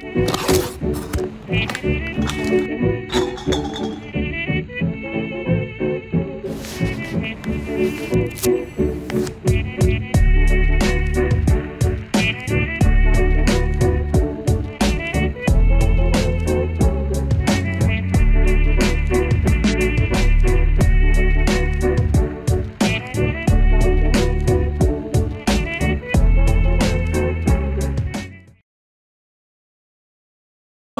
Thank you.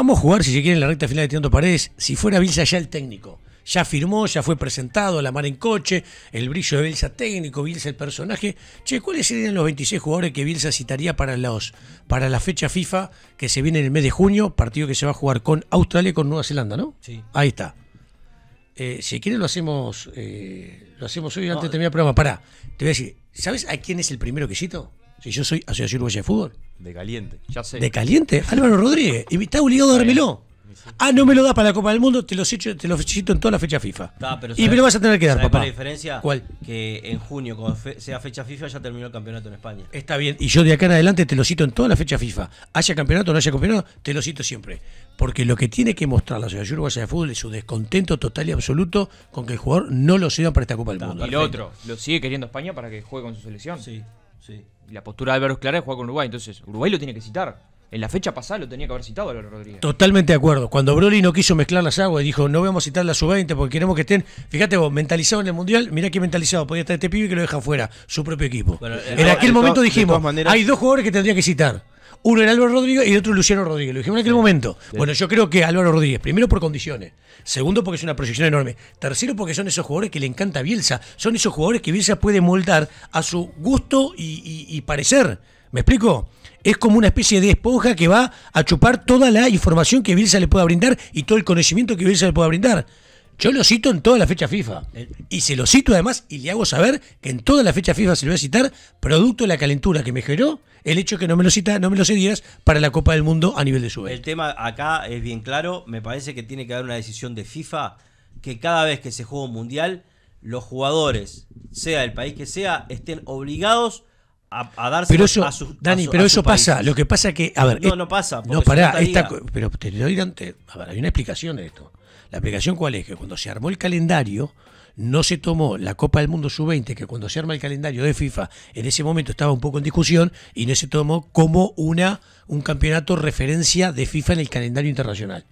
vamos a jugar, si se quiere, en la recta final de Tirando Paredes, si fuera Vilsa ya el técnico. Ya firmó, ya fue presentado, la mar en coche, el brillo de Vilsa técnico, Vilsa el personaje. Che, ¿cuáles serían los 26 jugadores que Vilsa citaría para, los, para la fecha FIFA que se viene en el mes de junio? Partido que se va a jugar con Australia y con Nueva Zelanda, ¿no? Sí. Ahí está. Eh, si quieres lo hacemos eh, lo hacemos hoy antes de terminar el programa. Pará, te voy a decir, ¿sabes a quién es el primero que cito? Si yo soy Asociación Uruguaya de Fútbol. De caliente, ya sé. De caliente, Álvaro Rodríguez. Y está obligado a dármelo. Ah, no me lo da para la Copa del Mundo, te lo cito te en toda la fecha FIFA. pero y me lo vas a tener que dar, papá. la diferencia? ¿Cuál? Que en junio, cuando sea fecha FIFA, ya terminó el campeonato en España. Está bien, y yo de acá en adelante te lo cito en toda la fecha FIFA. Haya campeonato o no haya campeonato, te lo cito siempre. Porque lo que tiene que mostrar la Asociación Uruguaya de Fútbol es su descontento total y absoluto con que el jugador no lo ceda para esta Copa del Mundo. Y lo otro, ¿lo sigue queriendo España para que juegue con su selección? Sí, sí la postura de Álvaro Clara es jugar con Uruguay. Entonces, Uruguay lo tiene que citar. En la fecha pasada lo tenía que haber citado Álvaro Rodríguez. Totalmente de acuerdo. Cuando Broly no quiso mezclar las aguas y dijo, no vamos a citar la sub-20 porque queremos que estén, fíjate vos, mentalizados en el Mundial, mirá qué mentalizado podía estar este pibe que lo deja fuera, su propio equipo. en aquel momento dijimos, hay dos jugadores que tendría que citar. Uno era Álvaro Rodríguez y el otro Luciano Rodríguez. Lo dijimos en aquel momento. Bueno, yo creo que Álvaro Rodríguez, primero por condiciones, segundo porque es una proyección enorme, tercero porque son esos jugadores que le encanta a Bielsa, son esos jugadores que Bielsa puede moldar a su gusto y, y parecer. ¿Me explico? es como una especie de esponja que va a chupar toda la información que Bielsa le pueda brindar y todo el conocimiento que Bielsa le pueda brindar. Yo lo cito en toda la fecha FIFA. Eh, y se lo cito además y le hago saber que en toda la fecha FIFA se lo voy a citar, producto de la calentura que me generó el hecho que no me lo cita, no me lo cedieras para la Copa del Mundo a nivel de sube. El tema acá es bien claro. Me parece que tiene que haber una decisión de FIFA que cada vez que se juega un mundial, los jugadores, sea el país que sea, estén obligados a, dar darse a su, Dani, pero eso pasa. Lo que pasa que. no, no pasa. No, pero te doy antes. hay una explicación de esto. La aplicación cuál es? Que cuando se armó el calendario, no se tomó la Copa del Mundo Sub-20, que cuando se arma el calendario de FIFA, en ese momento estaba un poco en discusión, y no se tomó como una, un campeonato referencia de FIFA en el calendario internacional.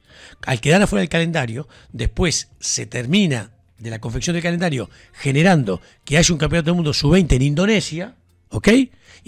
Al quedar afuera del calendario, después se termina de la confección del calendario generando que haya un campeonato del mundo Sub-20 en Indonesia, ¿ok?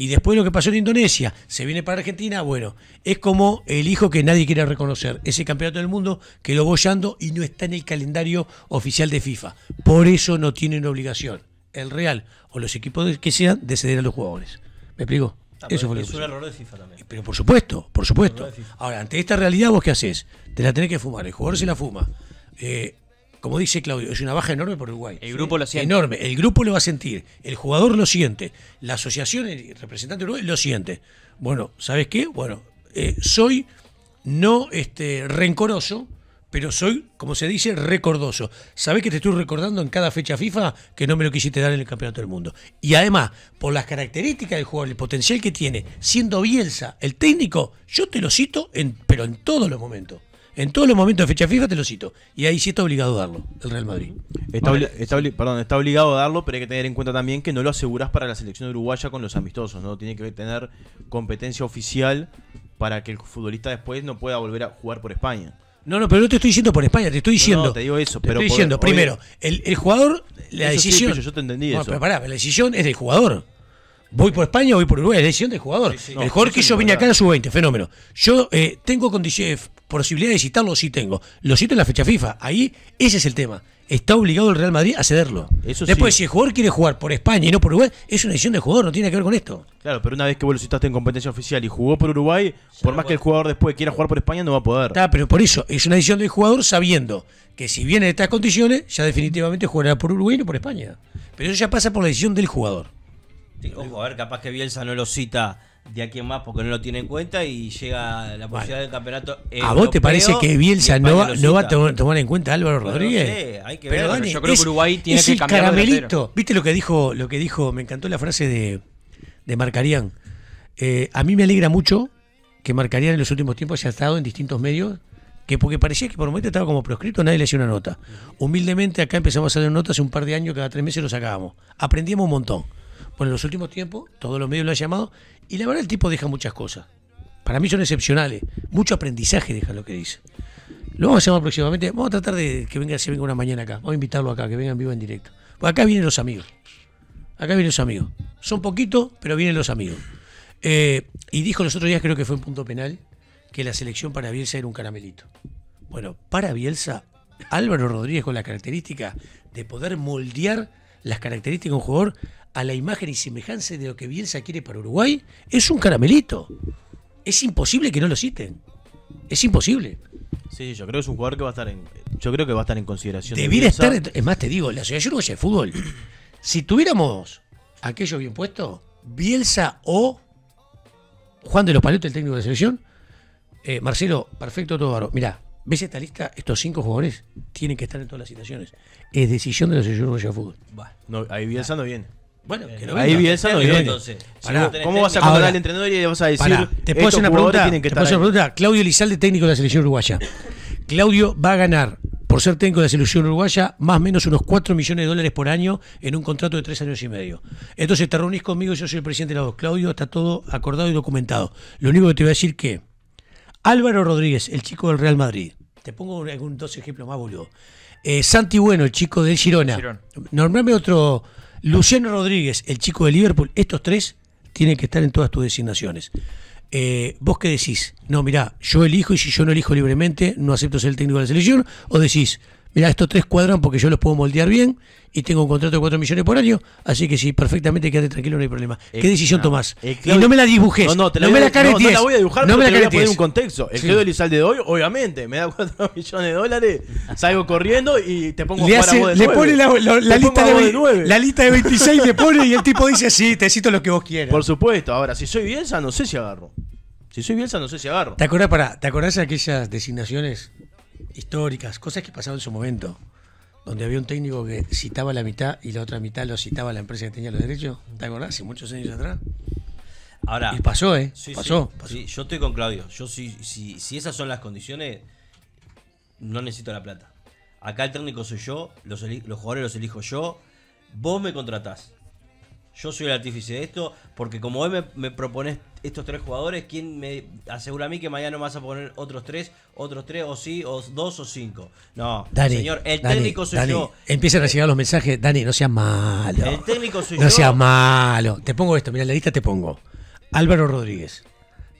Y después lo que pasó en Indonesia, se viene para Argentina, bueno, es como el hijo que nadie quiere reconocer, ese campeonato del mundo que lo boyando y no está en el calendario oficial de FIFA. Por eso no tienen obligación el Real o los equipos que sean de ceder a los jugadores. ¿Me explico? Ah, eso fue es un error de FIFA también. Pero por supuesto, por supuesto. Ahora, ante esta realidad, ¿vos qué haces? Te la tenés que fumar. El jugador se la fuma. Eh, como dice Claudio, es una baja enorme por Uruguay. El grupo lo siente. Enorme. El grupo lo va a sentir. El jugador lo siente. La asociación, el representante de Uruguay, lo siente. Bueno, ¿sabes qué? Bueno, eh, soy no este, rencoroso, pero soy, como se dice, recordoso. Sabes que te estoy recordando en cada fecha FIFA que no me lo quisiste dar en el Campeonato del Mundo? Y además, por las características del jugador, el potencial que tiene, siendo Bielsa el técnico, yo te lo cito, en, pero en todos los momentos. En todos los momentos de fecha fija te lo cito. Y ahí sí está obligado a darlo, el Real Madrid. Está, perdón, está obligado a darlo, pero hay que tener en cuenta también que no lo aseguras para la selección uruguaya con los amistosos. no Tiene que tener competencia oficial para que el futbolista después no pueda volver a jugar por España. No, no, pero no te estoy diciendo por España, te estoy diciendo. No, te digo eso, pero. Te estoy diciendo, primero, el, jugador, la decisión. yo te entendí Pero pará, la decisión es del jugador. Voy por España, voy por Uruguay, es decisión del jugador. el jugador que yo vine acá en su 20, fenómeno. Yo eh, tengo condiciones, eh, posibilidad de citarlo, sí tengo. Lo cito en la fecha FIFA. Ahí ese es el tema. Está obligado el Real Madrid a cederlo. Después, si el jugador quiere jugar por España y no por Uruguay, es una decisión del jugador, no tiene que ver con esto. Claro, pero una vez que vos lo citaste en competencia oficial y jugó por Uruguay, por más que el jugador después quiera jugar por España, no va a poder. Está, pero por eso, es una decisión del jugador sabiendo que si viene de estas condiciones, ya definitivamente jugará por Uruguay y no por España. Pero eso ya pasa por la decisión del jugador a ver, capaz que Bielsa no lo cita de aquí en más porque no lo tiene en cuenta y llega la posibilidad del campeonato. ¿A vos te parece que Bielsa no va, no va a tomar, en cuenta a Álvaro Rodríguez? hay que ver. yo creo que Uruguay tiene que el caramelito. ¿Viste lo que dijo? Lo que dijo, me encantó la frase de, de eh, a mí me alegra mucho que Marcarían en los últimos tiempos haya estado en distintos medios que porque parecía que por un momento estaba como proscrito, nadie le hacía una nota. Humildemente acá empezamos a hacer notas un par de años, cada tres meses lo sacábamos. Aprendíamos un montón. Bueno, en los últimos tiempos, todos los medios lo han llamado, y la verdad el tipo deja muchas cosas. Para mí son excepcionales. Mucho aprendizaje deja lo que dice. Lo vamos a llamar próximamente. Vamos a tratar de que venga, se venga una mañana acá. Vamos a invitarlo acá, que venga en vivo en directo. acá vienen los amigos. Acá vienen los amigos. Son poquitos, pero vienen los amigos. Eh, y dijo los otros días, creo que fue un punto penal, que la selección para Bielsa era un caramelito. Bueno, para Bielsa, Álvaro Rodríguez con la característica de poder moldear las características de un jugador a la imagen y semejanza de lo que Bielsa quiere para Uruguay, es un caramelito. Es imposible que no lo citen. Es imposible. Sí, yo creo que es un jugador que va a estar en, yo creo que va a estar en consideración. Debiera estar, es más, te digo, la Asociación Uruguaya de Fútbol, si tuviéramos aquello bien puesto, Bielsa o Juan de los Palotes, el técnico de selección, eh, Marcelo, perfecto todo. Mirá, ¿Ves esta lista? Estos cinco jugadores tienen que estar en todas las situaciones. Es decisión de la Selección Uruguaya de Fútbol. ahí no viene. Bueno, que Ahí no viene. Entonces, ¿Cómo vas a controlar al entrenador y le vas a decir. te puedo hacer una pregunta. Te puedo hacer una Claudio Lizalde, técnico de la selección uruguaya. Claudio va a ganar, por ser técnico de la selección uruguaya, más o menos unos 4 millones de dólares por año en un contrato de 3 años y medio. Entonces te reunís conmigo, yo soy el presidente de la voz. Claudio, está todo acordado y documentado. Lo único que te voy a decir que Álvaro Rodríguez, el chico del Real Madrid, te pongo algunos dos ejemplos más, boludo. Eh, Santi Bueno, el chico del Girona. normalmente otro. Luciano Rodríguez, el chico de Liverpool. Estos tres tienen que estar en todas tus designaciones. Eh, ¿Vos qué decís? No, mirá, yo elijo y si yo no elijo libremente, no acepto ser el técnico de la selección. ¿O decís, Mira estos tres cuadran porque yo los puedo moldear bien y tengo un contrato de 4 millones por año, así que sí, perfectamente, quédate tranquilo, no hay problema. ¿Qué eh, decisión tomás? Eh, y no me la dibujes. No, no, te la no voy, me la No, la voy a dibujar, no me la voy a poner un contexto. El sí. y sal de hoy, obviamente, me da 4 millones de dólares, salgo corriendo y te pongo para a hace, a vos de Le pone la, lista de, la lista de 26, le pone y el tipo dice, sí, te cito lo que vos quieras. Por supuesto, ahora, si soy Bielsa, no sé si agarro. Si soy Bielsa, no sé si agarro. ¿Te acordás, para, ¿te acordás de aquellas designaciones históricas, cosas que pasaron en su momento, donde había un técnico que citaba la mitad y la otra mitad lo citaba la empresa que tenía los derechos. ¿Te acordás? Hace muchos años atrás. Ahora, y pasó, ¿eh? pasó. yo estoy con Claudio. Yo si, si, si esas son las condiciones, no necesito la plata. Acá el técnico soy yo, los, los jugadores los elijo yo, vos me contratás yo soy el artífice de esto, porque como hoy me, propones estos tres jugadores, ¿quién me asegura a mí que mañana me vas a poner otros tres, otros tres, o sí, o dos o cinco? No, señor, el técnico soy yo. a recibir eh, los mensajes, Dani, no seas malo. El técnico soy no yo. No seas malo. Te pongo esto, mira, la lista te pongo Álvaro Rodríguez,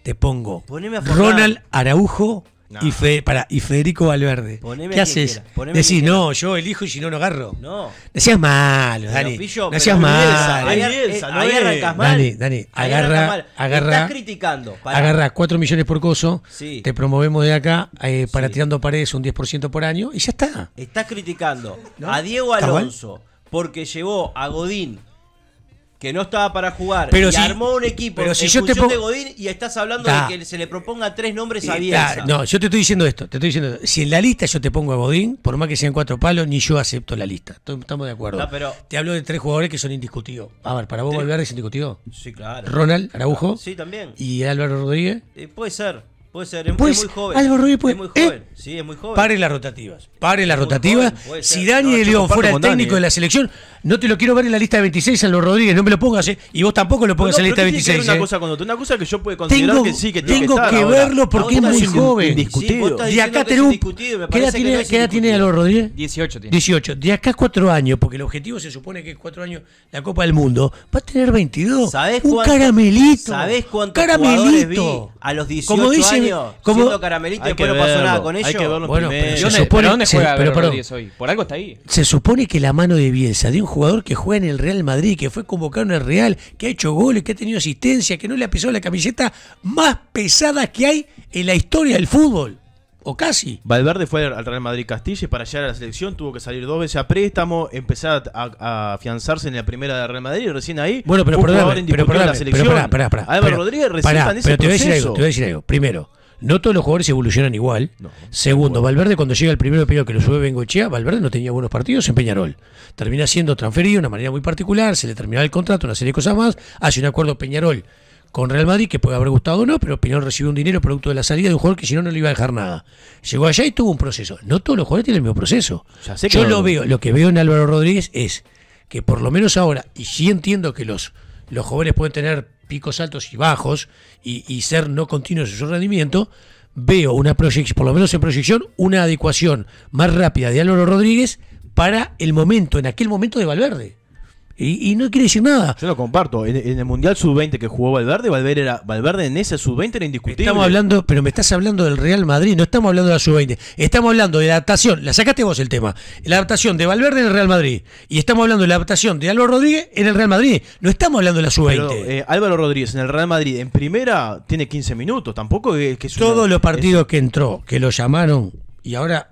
te pongo Ronald Araujo, y, para, y Federico Valverde. ¿Qué haces? Decís, no, yo elijo y si no, no agarro. No. decías malo, Dani. decías no eh. eh, Ahí, arrancas mal. Dani, Dani, agarra. agarra estás criticando. Agarra 4 millones por coso. Te promovemos de acá eh, para tirando paredes un 10% por año y ya está. Estás criticando a Diego Alonso porque llevó a Godín que no estaba para jugar pero y armó un equipo en si de Godín y estás hablando de que se le proponga tres nombres eh, a Bielsa. no, yo te estoy diciendo esto, te estoy diciendo, si en la lista yo te pongo a Godín, por más que sean cuatro palos, ni yo acepto la lista. Estamos de acuerdo. te hablo de tres jugadores que son indiscutidos. A ver, para vos Valverde es indiscutido. Sí, claro. Ronald Araujo. Sí, también. Y Álvaro Rodríguez. Eh, puede ser pues, muy joven. Álvaro Rodríguez eh, es muy joven. Pare las rotativas. Pare las rotativas. si Dani León fuera el técnico de la eh. selección, no te lo quiero ver en la lista de 26, los Rodríguez, no me lo pongas, eh. Y vos tampoco lo pongas en la lista de 26. Una, cosa que yo puedo considerar tengo, que sí, que Tengo que, verlo porque es muy joven. acá ¿Qué edad tiene, a Rodríguez? 18 18. De acá cuatro años, porque el objetivo se supone que es cuatro años la Copa del Mundo, va a tener 22. Un caramelito. Caramelito. A los 18 años nada con Hay que verlo bueno, se supone, dónde juega hoy? Por algo está ahí. Se supone que la mano de Bielsa de un jugador que juega en el Real Madrid, que fue convocado en el Real, que ha hecho goles, que ha tenido asistencia, que no le ha pisado la camiseta más pesada que hay en la historia del fútbol o casi. Valverde fue al Real Madrid Castilla y para llegar a la selección tuvo que salir dos veces a préstamo, empezar a, afianzarse en la primera de Real Madrid y recién ahí. Bueno, pero perdón, pero, la selección. Pero Álvaro Rodríguez recién pero, te voy a decir algo. Primero, no todos los jugadores evolucionan igual. Segundo, Valverde cuando llega el primero periodo que lo sube Bengochea, Valverde no tenía buenos partidos en Peñarol. Termina siendo transferido de una manera muy particular, se le terminaba el contrato, una serie de cosas más, hace un acuerdo Peñarol con Real Madrid, que puede haber gustado o no, pero Peñarol recibió un dinero producto de la salida de un jugador que si no no le iba a dejar nada. Llegó allá y tuvo un proceso. No todos los jugadores tienen el mismo proceso. Yo lo veo, lo que veo en Álvaro Rodríguez es que por lo menos ahora, y sí entiendo que los, los jóvenes pueden tener picos altos y bajos y, ser no continuos en su rendimiento, veo una proyección, por lo menos en proyección, una adecuación más rápida de Álvaro Rodríguez para el momento, en aquel momento de Valverde y, no quiere decir nada. Yo lo comparto. En, el Mundial Sub-20 que jugó Valverde, Valverde, en ese Sub-20 era indiscutible. Estamos hablando, pero me estás hablando del Real Madrid, no estamos hablando de la Sub-20. Estamos hablando de la adaptación, la sacaste vos el tema, la adaptación de Valverde en el Real Madrid. Y estamos hablando de la adaptación de Álvaro Rodríguez en el Real Madrid. No estamos hablando de la Sub-20. Eh, Álvaro Rodríguez en el Real Madrid, en primera, tiene 15 minutos. Tampoco que... Todos los partidos que entró, que lo llamaron, y ahora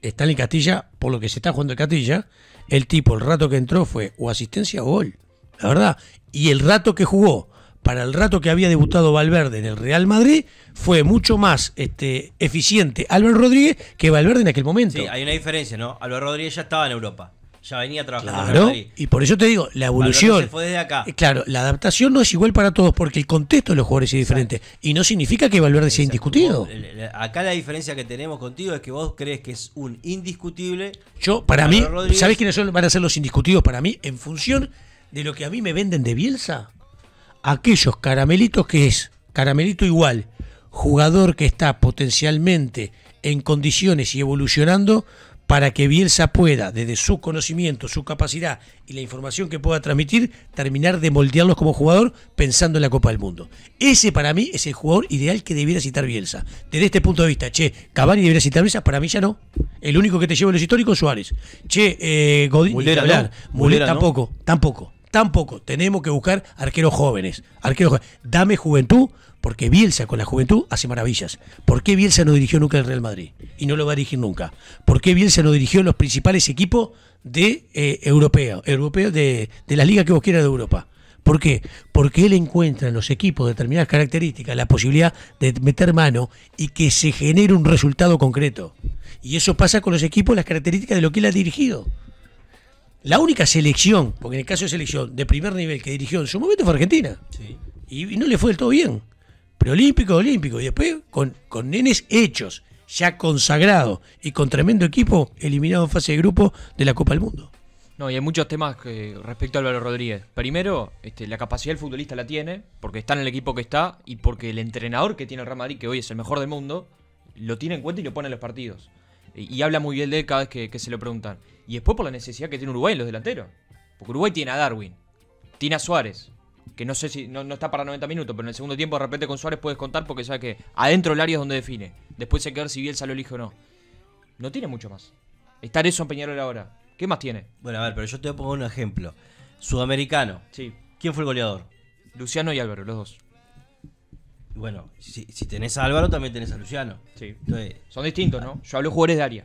está en Castilla, por lo que se está jugando en Castilla, el tipo, el rato que entró fue o asistencia o gol, la verdad. Y el rato que jugó para el rato que había debutado Valverde en el Real Madrid, fue mucho más este, eficiente Álvaro Rodríguez que Valverde en aquel momento. Sí, hay una diferencia, ¿no? Álvaro Rodríguez ya estaba en Europa ya venía trabajando Y por eso te digo, la evolución. Fue desde acá. Eh, claro, la adaptación no es igual para todos porque el contexto de los jugadores es diferente. Y no significa que Valverde sea indiscutido. acá la diferencia que tenemos contigo es que vos crees que es un indiscutible. Yo, para mí, sabes quiénes son, van a ser los indiscutidos para mí? En función de lo que a mí me venden de Bielsa. Aquellos caramelitos que es, caramelito igual, jugador que está potencialmente en condiciones y evolucionando para que Bielsa pueda, desde su conocimiento, su capacidad y la información que pueda transmitir, terminar de moldearlos como jugador pensando en la Copa del Mundo. Ese para mí es el jugador ideal que debiera citar Bielsa. Desde este punto de vista, che, Cavani debería citar Bielsa, para mí ya no. El único que te lleva los históricos, Suárez. Che, eh, Godín, Mulera, tampoco, tampoco. Tampoco. Tenemos que buscar arqueros jóvenes. Arqueros Dame juventud, porque Bielsa con la juventud hace maravillas. ¿Por qué Bielsa no dirigió nunca el Real Madrid? Y no lo va a dirigir nunca. ¿Por qué Bielsa no dirigió los principales equipos de eh, europeo, de, las que vos quieras de Europa? ¿Por qué? Porque él encuentra en los equipos de determinadas características la posibilidad de meter mano y que se genere un resultado concreto. Y eso pasa con los equipos, las características de lo que él ha dirigido. La única selección, porque en el caso de selección de primer nivel que dirigió en su momento fue Argentina. Y, no le fue del todo bien. Preolímpico, olímpico. Y después con, con nenes hechos, ya consagrado y con tremendo equipo, eliminado en fase de grupo de la Copa del Mundo. No, y hay muchos temas que, eh, respecto a Álvaro Rodríguez. Primero, este, la capacidad del futbolista la tiene, porque está en el equipo que está y porque el entrenador que tiene el Real Madrid, que hoy es el mejor del mundo, lo tiene en cuenta y lo pone en los partidos. Y, habla muy bien de él cada vez que, se lo preguntan. Y después por la necesidad que tiene Uruguay en los delanteros. Porque Uruguay tiene a Darwin, tiene a Suárez, que no sé si no, está para 90 minutos, pero en el segundo tiempo de repente con Suárez puedes contar porque sabe que adentro el área es donde define. Después hay que ver si Bielsa lo elige o no. No tiene mucho más. Estar eso en Peñarol ahora. ¿Qué más tiene? Bueno, a ver, pero yo te voy a poner un ejemplo. Sudamericano. Sí. ¿Quién fue el goleador? Luciano y Álvaro, los dos bueno, si, si, tenés a Álvaro, también tenés a Luciano. Sí. Son distintos, ¿no? Ah. Yo hablo de jugadores de área.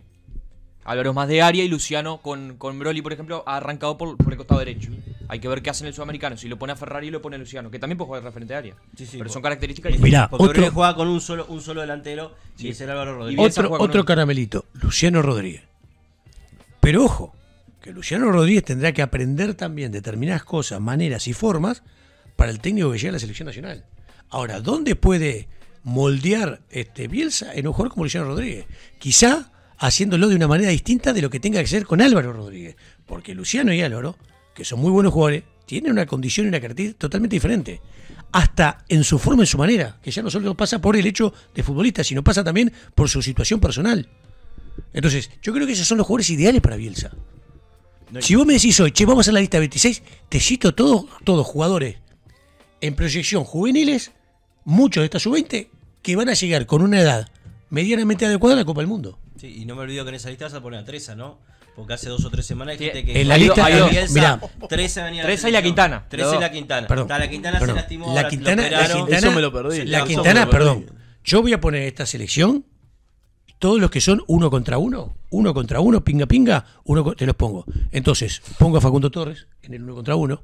Álvaro es más de área y Luciano con, con Broly, por ejemplo, ha arrancado por, el costado derecho. Hay que ver qué hacen el sudamericano. Si lo pone a Ferrari, lo pone a Luciano, que también puede jugar referente de área. pero son características Mira, otro... juega con un solo, un solo delantero es el Álvaro Rodríguez. Otro, caramelito, Luciano Rodríguez. Pero ojo, que Luciano Rodríguez tendrá que aprender también determinadas cosas, maneras y formas para el técnico que llega a la selección nacional. Ahora, ¿dónde puede moldear este Bielsa en un jugador como Luciano Rodríguez? Quizá haciéndolo de una manera distinta de lo que tenga que ser con Álvaro Rodríguez. Porque Luciano y Álvaro, que son muy buenos jugadores, tienen una condición y una característica totalmente diferente. Hasta en su forma, en su manera, que ya no solo pasa por el hecho de futbolista, sino pasa también por su situación personal. Entonces, yo creo que esos son los jugadores ideales para Bielsa. Si vos me decís hoy, che, vamos a la lista 26, te cito todos, todos jugadores en proyección juveniles, muchos de estos sub-20, que van a llegar con una edad medianamente adecuada a la Copa del Mundo. Sí, y no me olvido que en esa lista vas a poner a Treza, ¿no? Porque hace dos o tres semanas dijiste que. En la lista de y la Quintana. Treza y la Quintana. Perdón. la Quintana se lastimó. La Quintana, la Quintana, eso me lo perdí. La Quintana, perdón. Yo voy a poner esta selección. Todos los que son uno contra uno, uno contra uno, pinga pinga, uno te los pongo. Entonces, pongo a Facundo Torres en el uno contra uno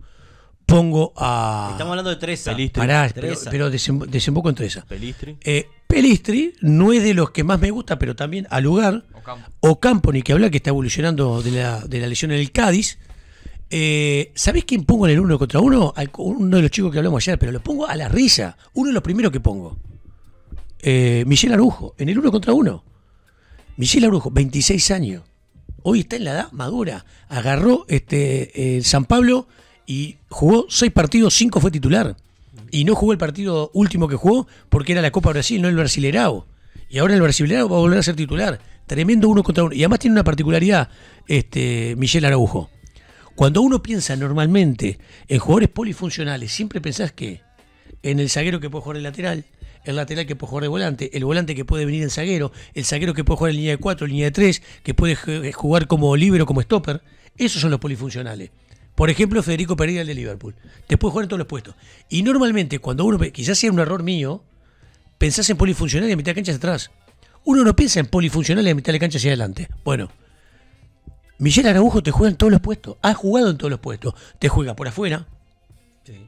pongo a. Estamos hablando de Tresa Pelistri. pero, desemboco en Tresa. Pelistri. Eh, Pelistri no es de los que más me gusta, pero también al lugar. Ocampo. ni que habla, que está evolucionando de la, lesión en el Cádiz. Sabéis eh, ¿Sabés quién pongo en el uno contra uno? uno de los chicos que hablamos ayer, pero lo pongo a la risa. Uno de los primeros que pongo. Eh, Michelle Arujo, en el uno contra uno. Michelle Arujo, 26 años. Hoy está en la edad madura. Agarró este San Pablo y jugó seis partidos, cinco fue titular. Y no jugó el partido último que jugó porque era la Copa Brasil, no el Brasilerao. Y ahora el Brasilerao va a volver a ser titular. Tremendo uno contra uno. Y además tiene una particularidad, este, Michel Araujo. Cuando uno piensa normalmente en jugadores polifuncionales, siempre pensás que en el zaguero que puede jugar de lateral, el lateral que puede jugar de volante, el volante que puede venir en zaguero, el zaguero que puede jugar en línea de cuatro, línea de tres, que puede jugar como libero, como stopper. Esos son los polifuncionales. Por ejemplo, Federico Pereira, el de Liverpool. puede jugar en todos los puestos. Y normalmente, cuando uno, quizás sea un error mío, pensás en y a mitad de cancha atrás. Uno no piensa en y a mitad de cancha hacia adelante. Bueno, Michel Araujo te juega en todos los puestos. Ha jugado en todos los puestos. Te juega por afuera.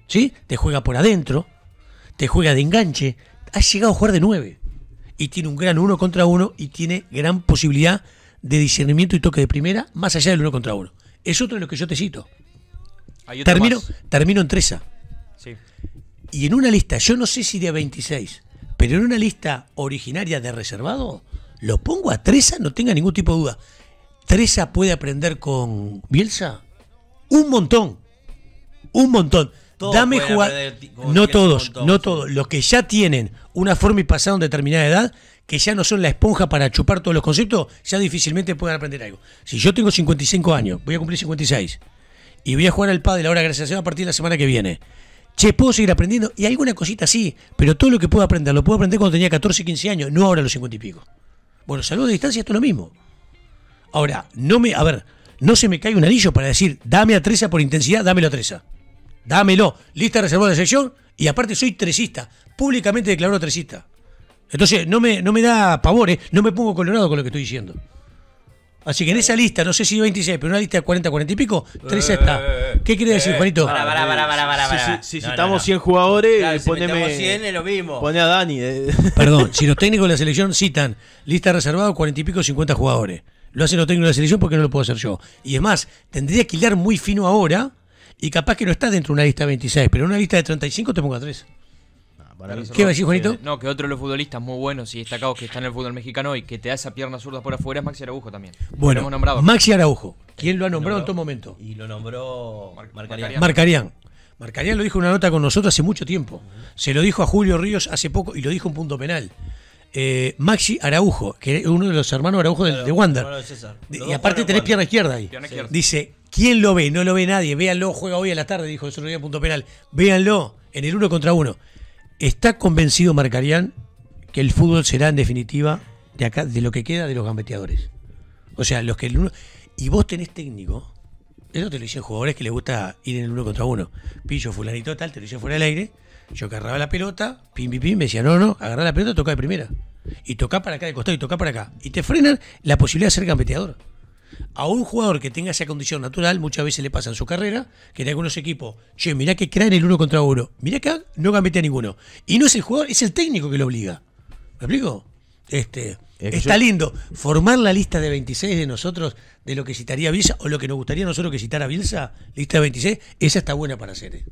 Sí. Te juega por adentro. Te juega de enganche. Ha llegado a jugar de 9. Y tiene un gran uno contra uno y tiene gran posibilidad de discernimiento y toque de primera más allá del uno contra uno. Es otro de los que yo te cito termino, termino en Treza. Sí. Y en una lista, yo no sé si de 26, pero en una lista originaria de reservado, lo pongo a Treza, no tenga ningún tipo de duda. Treza puede aprender con Bielsa un montón. Un montón. Dame jugar. No todos, no todos. Los que ya tienen una forma y pasaron determinada edad, que ya no son la esponja para chupar todos los conceptos, ya difícilmente pueden aprender algo. Si yo tengo 55 años, voy a cumplir 56 y voy a jugar al hora ahora gracias a partir de la semana que viene. Che, puedo seguir aprendiendo y alguna cosita sí, pero todo lo que puedo aprender lo puedo aprender cuando tenía 14, 15 años, no ahora a los 50 y pico. Bueno, saludo de distancia, esto es lo mismo. Ahora, no me, a ver, no se me cae un anillo para decir, dame a Treza por intensidad, dámelo a Treza. Dámelo. Lista reservada de sección y aparte soy trecista, públicamente declaro trecista. Entonces, no me, no me da pavor, ¿eh? no me pongo colorado con lo que estoy diciendo. Así que en esa lista, no sé si 26, pero una lista de 40, 40 y pico, 3 está. Eh. ¿Qué quiere decir, Juanito? Si, citamos 100 jugadores, poneme, 100 lo mismo. pone a Dani. Eh. Perdón, si los técnicos de la selección citan lista reservada, 40 y pico, 50 jugadores. Lo hacen los técnicos de la selección porque no lo puedo hacer yo. Y es más, tendría que hilar muy fino ahora y capaz que no está dentro de una lista de 26, pero en una lista de 35 te pongo a 3. ¿Qué vas a decir, Juanito? no, que otro de los futbolistas muy buenos y destacados que están en el fútbol mexicano y que te da esa pierna zurda por afuera es Maxi Araujo también. Bueno, nombrado. Maxi Araujo. ¿Quién lo ha nombrado en todo momento? Y lo nombró marcarían Marcarián. lo dijo en una nota con nosotros hace mucho tiempo. Se lo dijo a Julio Ríos hace poco y lo dijo en punto penal. Eh, Maxi Araujo, que es uno de los hermanos Araujo de, Wander. y aparte tenés pierna izquierda ahí. Dice, ¿quién lo ve? No lo ve nadie. Véanlo, juega hoy a la tarde, dijo el otro día punto penal. Véanlo en el uno contra uno. ¿Está convencido Marcarián que el fútbol será en definitiva de acá de lo que queda de los gambeteadores? O sea, los que el uno, y vos tenés técnico, eso te lo dicen jugadores que les gusta ir en el uno contra uno. Pillo fulanito tal, te lo dicen fuera del aire, yo agarraba la pelota, pim pim pim, me decía, "No, no, agarrá la pelota, toca de primera." Y toca para acá de costado y toca para acá. Y te frenan la posibilidad de ser gambeteador. A un jugador que tenga esa condición natural, muchas veces le pasa en su carrera, que en algunos equipos, che, mirá que crean el uno contra uno, mirá que no cambia a ninguno. Y no es el jugador, es el técnico que lo obliga. ¿Me explico? Este, está lindo. Formar la lista de 26 de nosotros, de lo que citaría Bielsa, o lo que nos gustaría a nosotros que citara Bielsa, lista de 26, esa está buena para hacer. Eh.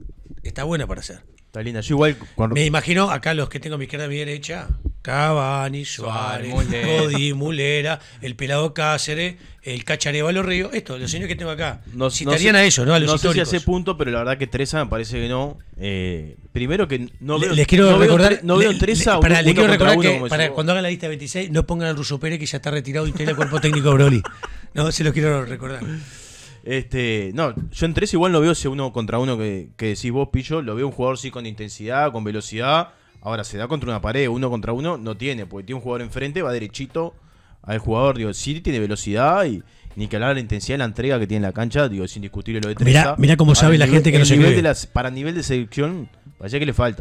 Está buena para hacer. Está linda. Yo igual Me imagino acá los que tengo a mi izquierda y a mi derecha, Cavani, Suárez, Godí, Mulera, el pelado Cáceres, el Cachareva Los Ríos, esto, los señores que tengo acá. No, Citarían a ellos, ¿no? no sé si hace punto, pero la verdad que Teresa me parece que no. Eh, primero que no veo. Les quiero recordar. no veo Teresa les quiero recordar que para, cuando hagan la lista 26, no pongan al Ruso Pérez que ya está retirado y tiene el cuerpo técnico Broly. No, se los quiero recordar. Este, no, yo en Teresa igual no veo ese uno contra uno que, que decís vos, Pillo. Lo veo un jugador sí con intensidad, con velocidad Ahora, se da contra una pared, uno contra uno, no tiene, porque tiene un jugador enfrente, va derechito al jugador. Digo, sí tiene velocidad y ni que hablar la intensidad de la entrega que tiene en la cancha, digo, es indiscutible lo de Mira, cómo sabe la gente que no se nivel las, Para nivel de selección, vaya que le falta.